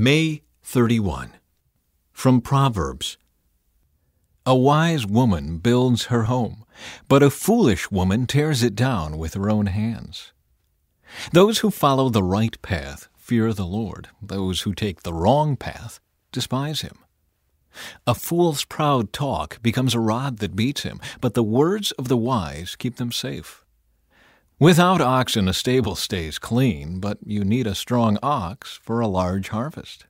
May 31. From Proverbs A wise woman builds her home, but a foolish woman tears it down with her own hands. Those who follow the right path fear the Lord, those who take the wrong path despise him. A fool's proud talk becomes a rod that beats him, but the words of the wise keep them safe. Without oxen, a stable stays clean, but you need a strong ox for a large harvest.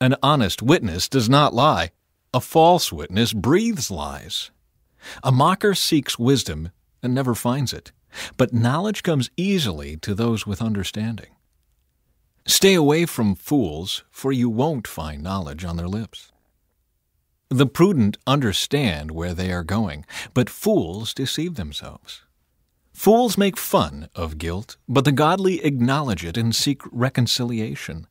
An honest witness does not lie. A false witness breathes lies. A mocker seeks wisdom and never finds it, but knowledge comes easily to those with understanding. Stay away from fools, for you won't find knowledge on their lips. The prudent understand where they are going, but fools deceive themselves. Fools make fun of guilt, but the godly acknowledge it and seek reconciliation.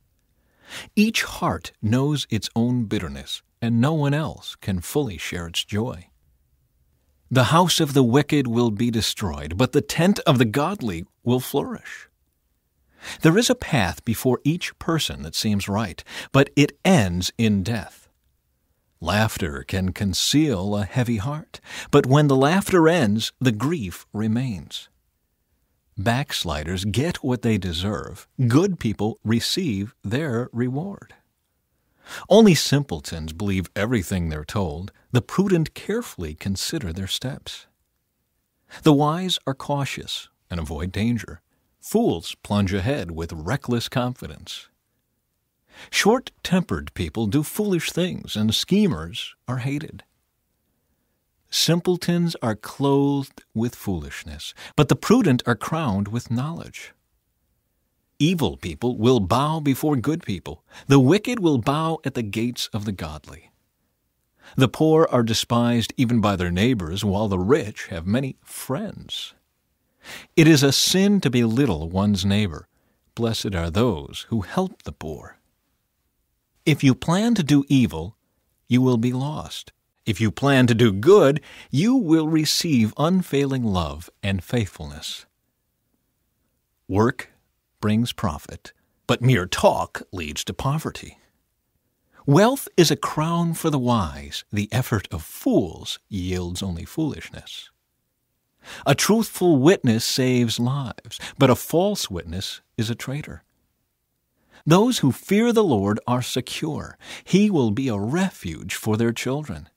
Each heart knows its own bitterness, and no one else can fully share its joy. The house of the wicked will be destroyed, but the tent of the godly will flourish. There is a path before each person that seems right, but it ends in death. Laughter can conceal a heavy heart, but when the laughter ends, the grief remains. Backsliders get what they deserve. Good people receive their reward. Only simpletons believe everything they're told. The prudent carefully consider their steps. The wise are cautious and avoid danger. Fools plunge ahead with reckless confidence. Short tempered people do foolish things, and schemers are hated. Simpletons are clothed with foolishness, but the prudent are crowned with knowledge. Evil people will bow before good people. The wicked will bow at the gates of the godly. The poor are despised even by their neighbors, while the rich have many friends. It is a sin to belittle one's neighbor. Blessed are those who help the poor. If you plan to do evil, you will be lost. If you plan to do good, you will receive unfailing love and faithfulness. Work brings profit, but mere talk leads to poverty. Wealth is a crown for the wise. The effort of fools yields only foolishness. A truthful witness saves lives, but a false witness is a traitor. Those who fear the Lord are secure. He will be a refuge for their children.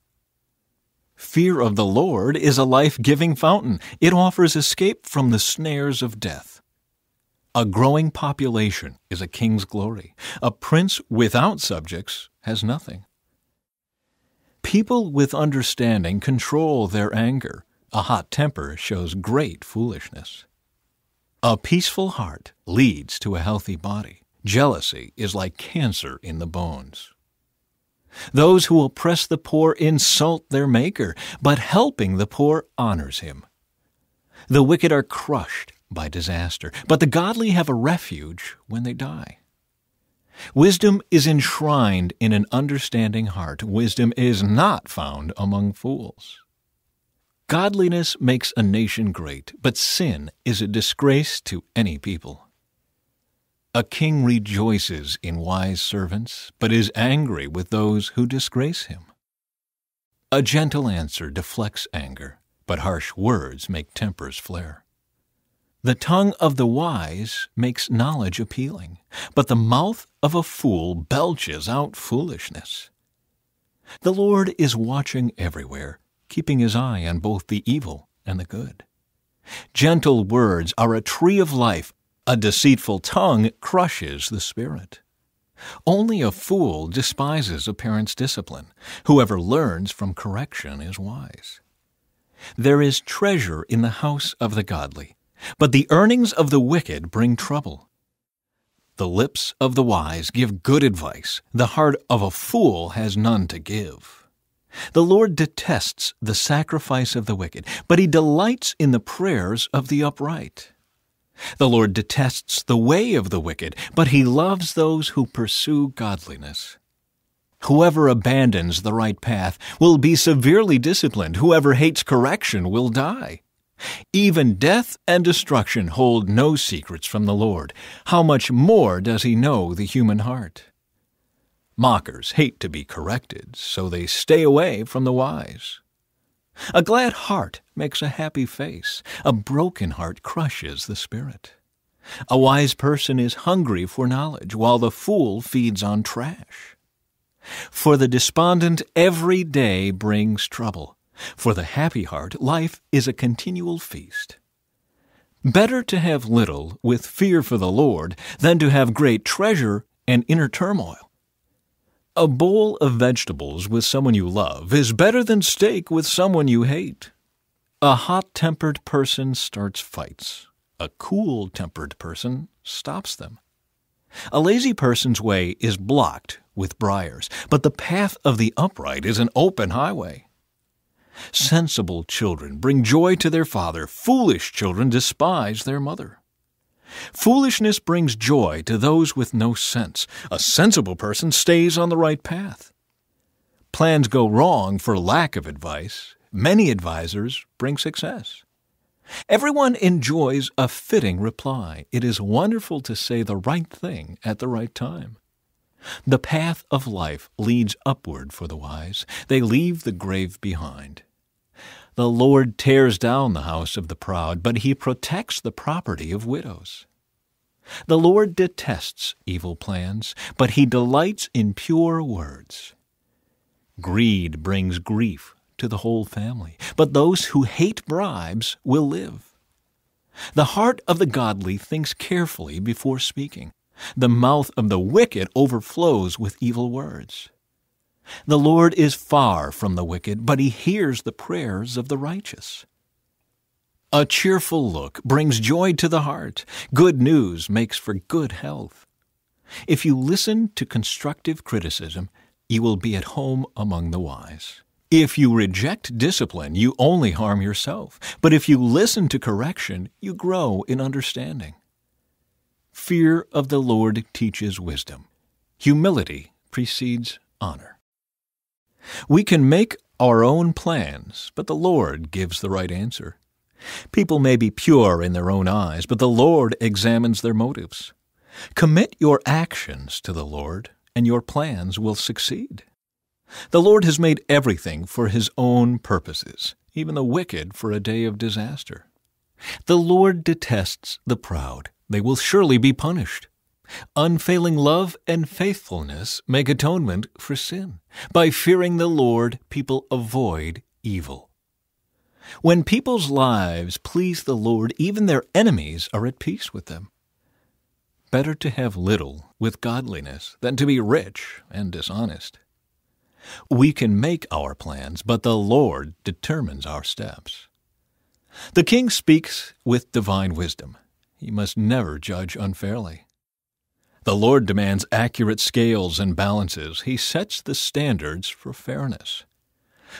Fear of the Lord is a life giving fountain, it offers escape from the snares of death. A growing population is a king's glory. A prince without subjects has nothing. People with understanding control their anger. A hot temper shows great foolishness. A peaceful heart leads to a healthy body. Jealousy is like cancer in the bones. Those who oppress the poor insult their Maker, but helping the poor honors him. The wicked are crushed by disaster, but the godly have a refuge when they die. Wisdom is enshrined in an understanding heart. Wisdom is not found among fools. Godliness makes a nation great, but sin is a disgrace to any people. A king rejoices in wise servants, but is angry with those who disgrace him. A gentle answer deflects anger, but harsh words make tempers flare. The tongue of the wise makes knowledge appealing, but the mouth of a fool belches out foolishness. The Lord is watching everywhere, keeping his eye on both the evil and the good. Gentle words are a tree of life a deceitful tongue crushes the spirit. Only a fool despises a parent's discipline. Whoever learns from correction is wise. There is treasure in the house of the godly, but the earnings of the wicked bring trouble. The lips of the wise give good advice. The heart of a fool has none to give. The Lord detests the sacrifice of the wicked, but he delights in the prayers of the upright. The Lord detests the way of the wicked, but he loves those who pursue godliness. Whoever abandons the right path will be severely disciplined. Whoever hates correction will die. Even death and destruction hold no secrets from the Lord. How much more does he know the human heart? Mockers hate to be corrected, so they stay away from the wise. A glad heart makes a happy face. A broken heart crushes the spirit. A wise person is hungry for knowledge, while the fool feeds on trash. For the despondent, every day brings trouble. For the happy heart, life is a continual feast. Better to have little with fear for the Lord than to have great treasure and inner turmoil. A bowl of vegetables with someone you love is better than steak with someone you hate. A hot tempered person starts fights. A cool tempered person stops them. A lazy person's way is blocked with briars, but the path of the upright is an open highway. Sensible children bring joy to their father, foolish children despise their mother. Foolishness brings joy to those with no sense. A sensible person stays on the right path. Plans go wrong for lack of advice. Many advisers bring success. Everyone enjoys a fitting reply. It is wonderful to say the right thing at the right time. The path of life leads upward for the wise. They leave the grave behind. The Lord tears down the house of the proud, but he protects the property of widows. The Lord detests evil plans, but he delights in pure words. Greed brings grief to the whole family, but those who hate bribes will live. The heart of the godly thinks carefully before speaking. The mouth of the wicked overflows with evil words. The Lord is far from the wicked, but he hears the prayers of the righteous. A cheerful look brings joy to the heart. Good news makes for good health. If you listen to constructive criticism, you will be at home among the wise. If you reject discipline, you only harm yourself. But if you listen to correction, you grow in understanding. Fear of the Lord teaches wisdom. Humility precedes honor. We can make our own plans, but the Lord gives the right answer. People may be pure in their own eyes, but the Lord examines their motives. Commit your actions to the Lord, and your plans will succeed. The Lord has made everything for His own purposes, even the wicked for a day of disaster. The Lord detests the proud. They will surely be punished. Unfailing love and faithfulness make atonement for sin. By fearing the Lord, people avoid evil. When people's lives please the Lord, even their enemies are at peace with them. Better to have little with godliness than to be rich and dishonest. We can make our plans, but the Lord determines our steps. The king speaks with divine wisdom. He must never judge unfairly. The Lord demands accurate scales and balances. He sets the standards for fairness.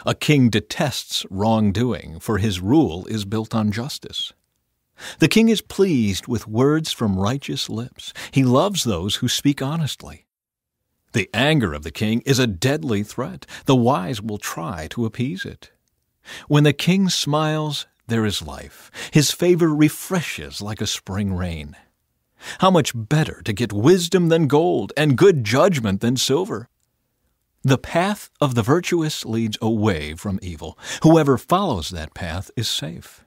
A king detests wrongdoing, for his rule is built on justice. The king is pleased with words from righteous lips. He loves those who speak honestly. The anger of the king is a deadly threat. The wise will try to appease it. When the king smiles, there is life. His favor refreshes like a spring rain. How much better to get wisdom than gold, and good judgment than silver? The path of the virtuous leads away from evil. Whoever follows that path is safe.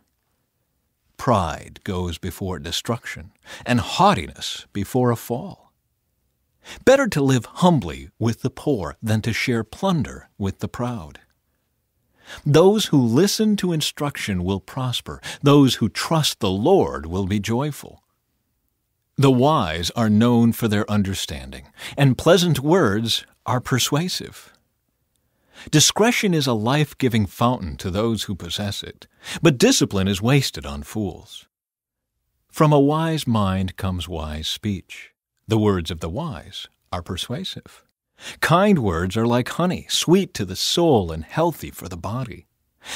Pride goes before destruction, and haughtiness before a fall. Better to live humbly with the poor than to share plunder with the proud. Those who listen to instruction will prosper. Those who trust the Lord will be joyful. The wise are known for their understanding, and pleasant words are persuasive. Discretion is a life giving fountain to those who possess it, but discipline is wasted on fools. From a wise mind comes wise speech. The words of the wise are persuasive. Kind words are like honey, sweet to the soul and healthy for the body.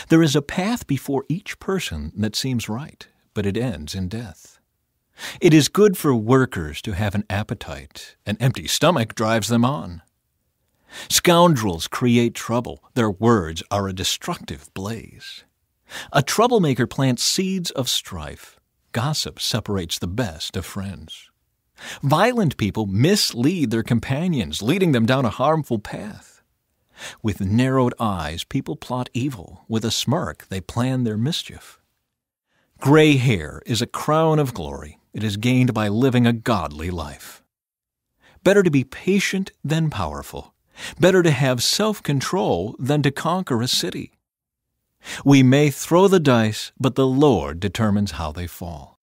There is a path before each person that seems right, but it ends in death. It is good for workers to have an appetite. An empty stomach drives them on. Scoundrels create trouble. Their words are a destructive blaze. A troublemaker plants seeds of strife. Gossip separates the best of friends. Violent people mislead their companions, leading them down a harmful path. With narrowed eyes, people plot evil. With a smirk, they plan their mischief. Gray hair is a crown of glory. It is gained by living a godly life. Better to be patient than powerful. Better to have self control than to conquer a city. We may throw the dice, but the Lord determines how they fall.